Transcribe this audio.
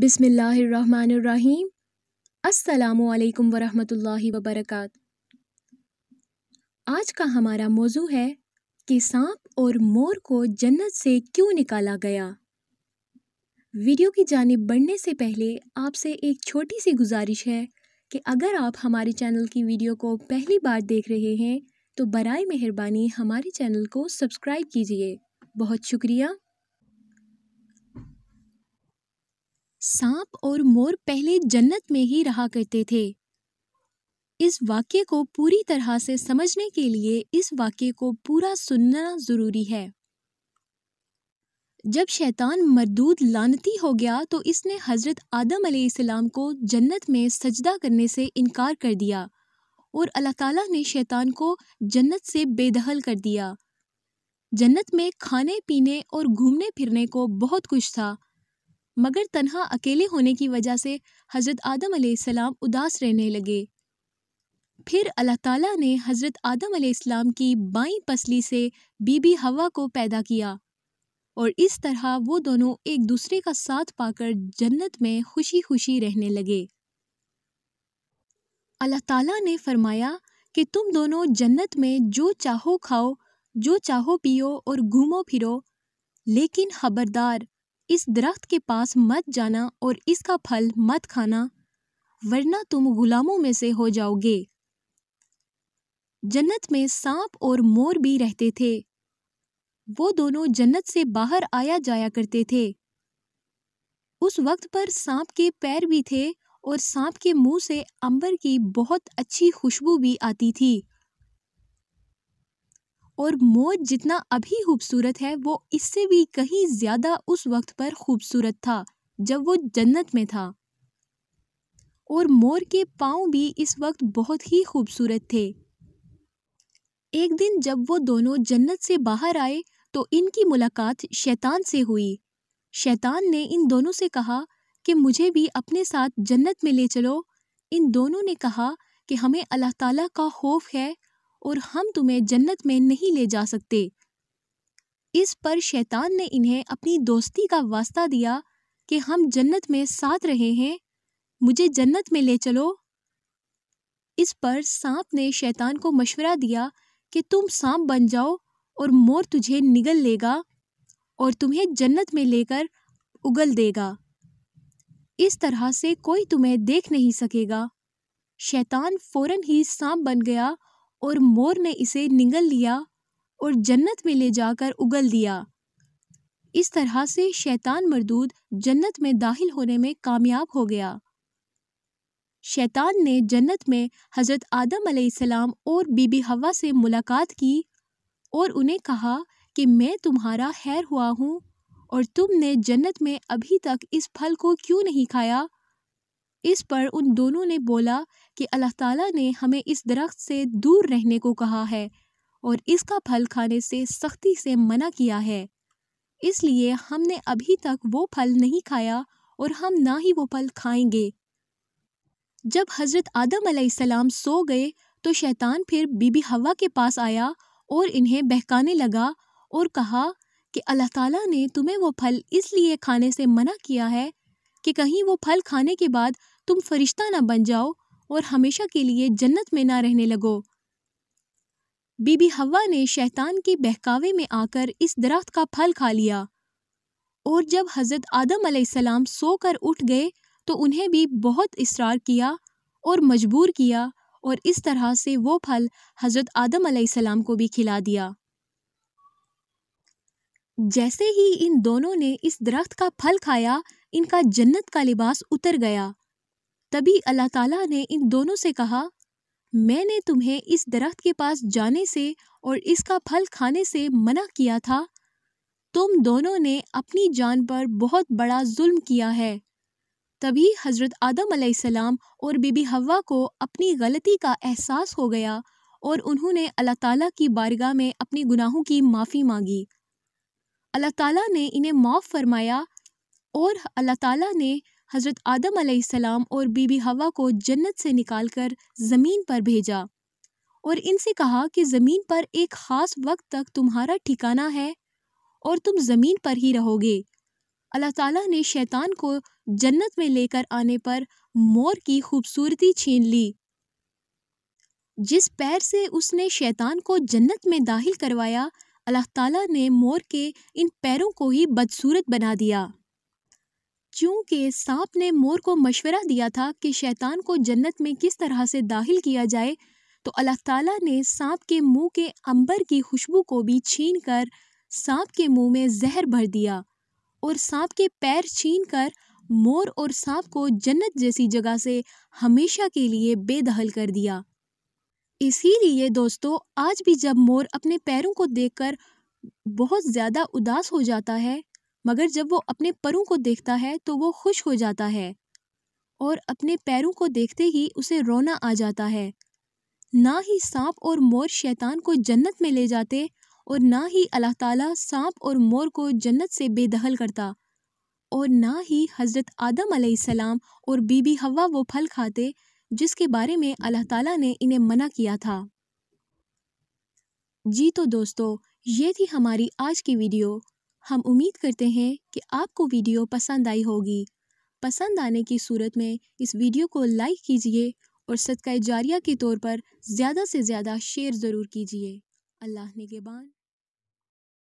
बिसमीम् अल्लाम वरहमतुल्लाहि वबरकात आज का हमारा मौजू है कि सांप और मोर को जन्नत से क्यों निकाला गया वीडियो की जानब बढ़ने से पहले आपसे एक छोटी सी गुजारिश है कि अगर आप हमारे चैनल की वीडियो को पहली बार देख रहे हैं तो बरए मेहरबानी हमारे चैनल को सब्सक्राइब कीजिए बहुत शुक्रिया सांप और मोर पहले जन्नत में ही रहा करते थे इस वाक्य को पूरी तरह से समझने के लिए इस वाक्य को पूरा सुनना ज़रूरी है जब शैतान मरदूद लानती हो गया तो इसने हज़रत आदम अलैहिस्सलाम को जन्नत में सजदा करने से इनकार कर दिया और अल्लाह ताला ने शैतान को जन्नत से बेदखल कर दिया जन्नत में खाने पीने और घूमने फिरने को बहुत कुछ था मगर तनहा अकेले होने की वजह से हज़रत आदम सलाम उदास रहने लगे फिर अल्लाह ताला ने हज़रत आदम इस्लाम की बाई पसली से बीबी हवा को पैदा किया और इस तरह वो दोनों एक दूसरे का साथ पाकर जन्नत में खुशी खुशी रहने लगे अल्लाह ताला ने फरमाया कि तुम दोनों जन्नत में जो चाहो खाओ जो चाहो पियो और घूमो फिरो लेकिन खबरदार इस दरख्त के पास मत जाना और इसका फल मत खाना वरना तुम गुलामों में से हो जाओगे जन्नत में सांप और मोर भी रहते थे वो दोनों जन्नत से बाहर आया जाया करते थे उस वक्त पर सांप के पैर भी थे और सांप के मुंह से अंबर की बहुत अच्छी खुशबू भी आती थी और मोर जितना अभी खूबसूरत है वो इससे भी कहीं ज़्यादा उस वक्त पर खूबसूरत था जब वो जन्नत में था और मोर के पाँव भी इस वक्त बहुत ही खूबसूरत थे एक दिन जब वो दोनों जन्नत से बाहर आए तो इनकी मुलाकात शैतान से हुई शैतान ने इन दोनों से कहा कि मुझे भी अपने साथ जन्नत में ले चलो इन दोनों ने कहा कि हमें अल्लाह ताला का खौफ है और हम तुम्हें जन्नत में नहीं ले जा सकते इस पर शैतान ने इन्हें अपनी दोस्ती का वास्ता दिया कि हम जन्नत में साथ रहे हैं मुझे जन्नत में ले चलो इस पर सांप ने शैतान को मशवरा दिया कि तुम सांप बन जाओ और मोर तुझे निगल लेगा और तुम्हें जन्नत में लेकर उगल देगा इस तरह से कोई तुम्हें देख नहीं सकेगा शैतान फौरन ही सांप बन गया और मोर ने इसे निगल लिया और जन्नत में ले जाकर उगल दिया इस तरह से शैतान मरदूद जन्नत में दाखिल होने में कामयाब हो गया शैतान ने जन्नत में हज़रत आदम सलाम और बीबी हवा से मुलाकात की और उन्हें कहा कि मैं तुम्हारा हैर हुआ हूँ और तुमने जन्नत में अभी तक इस फल को क्यों नहीं खाया इस पर उन दोनों ने बोला कि अल्लाह ताला ने हमें इस दरख्त से दूर रहने को कहा है और इसका फल खाने से सख्ती से मना किया है इसलिए हमने अभी तक वो फल नहीं खाया और हम ना ही वो फल खाएंगे जब हज़रत आदम सलाम सो गए तो शैतान फिर बीबी हवा के पास आया और इन्हें बहकाने लगा और कहा कि अल्लाह ताला ने तुम्हें वो फल इसलिए खाने से मना किया है कि कहीं वो फल खाने के बाद तुम फरिश्ता ना बन जाओ और हमेशा के लिए जन्नत में ना रहने लगो बीबी हवा ने शैतान के बहकावे में आकर इस दरख्त का फल खा लिया और जब हज़रत आदम सलाम सोकर उठ गए तो उन्हें भी बहुत इसरार किया और मजबूर किया और इस तरह से वो फल हज़रत आदम आसमाम को भी खिला दिया जैसे ही इन दोनों ने इस दरख्त का फल खाया इनका जन्नत का लिबास उतर गया तभी अल्लाह ताला ने इन दोनों से कहा मैंने तुम्हें इस दरख्त के पास जाने से और इसका फल खाने से मना किया था तुम दोनों ने अपनी जान पर बहुत बड़ा जुल्म किया है तभी हज़रत आदम सलाम और बीबी हवा को अपनी गलती का एहसास हो गया और उन्होंने अल्लाह ताला की बारगाह में अपने गुनाहों की माफ़ी मांगी अल्लाह ताला ने इन्हें माफ़ फरमाया और अल्लाह ताला ने हज़रत आदम सलाम और बीबी हवा को जन्नत से निकाल कर ज़मीन पर भेजा और इनसे कहा कि ज़मीन पर एक ख़ास वक्त तक तुम्हारा ठिकाना है और तुम ज़मीन पर ही रहोगे अल्लाह ताला ने शैतान को जन्नत में लेकर आने पर मोर की खूबसूरती छीन ली जिस पैर से उसने शैतान को जन्नत में दाखिल करवाया अल्लाह ताला ने मोर के इन पैरों को ही बदसूरत बना दिया क्योंकि सांप ने मोर को मशवरा दिया था कि शैतान को जन्नत में किस तरह से दाखिल किया जाए तो अल्लाह ताला ने सांप के मुंह के अंबर की खुशबू को भी छीन कर सांप के मुंह में जहर भर दिया और सांप के पैर छीन कर मोर और सांप को जन्नत जैसी जगह से हमेशा के लिए बेदहल कर दिया इसीलिए दोस्तों आज भी जब मोर अपने पैरों को देखकर बहुत ज़्यादा उदास हो जाता है मगर जब वो अपने परों को देखता है तो वो खुश हो जाता है और अपने पैरों को देखते ही उसे रोना आ जाता है ना ही सांप और मोर शैतान को जन्नत में ले जाते और ना ही अल्लाह ताला सांप और मोर को जन्नत से बेदखल करता और ना ही हज़रत आदम सलाम और बीबी हवा वो फल खाते जिसके बारे में अल्लाह ताला ने इन्हें मना किया था जी तो दोस्तों ये थी हमारी आज की वीडियो हम उम्मीद करते हैं कि आपको वीडियो पसंद आई होगी पसंद आने की सूरत में इस वीडियो को लाइक कीजिए और सदका जारिया के तौर पर ज़्यादा से ज़्यादा शेयर ज़रूर कीजिए अल्लाह ने के बान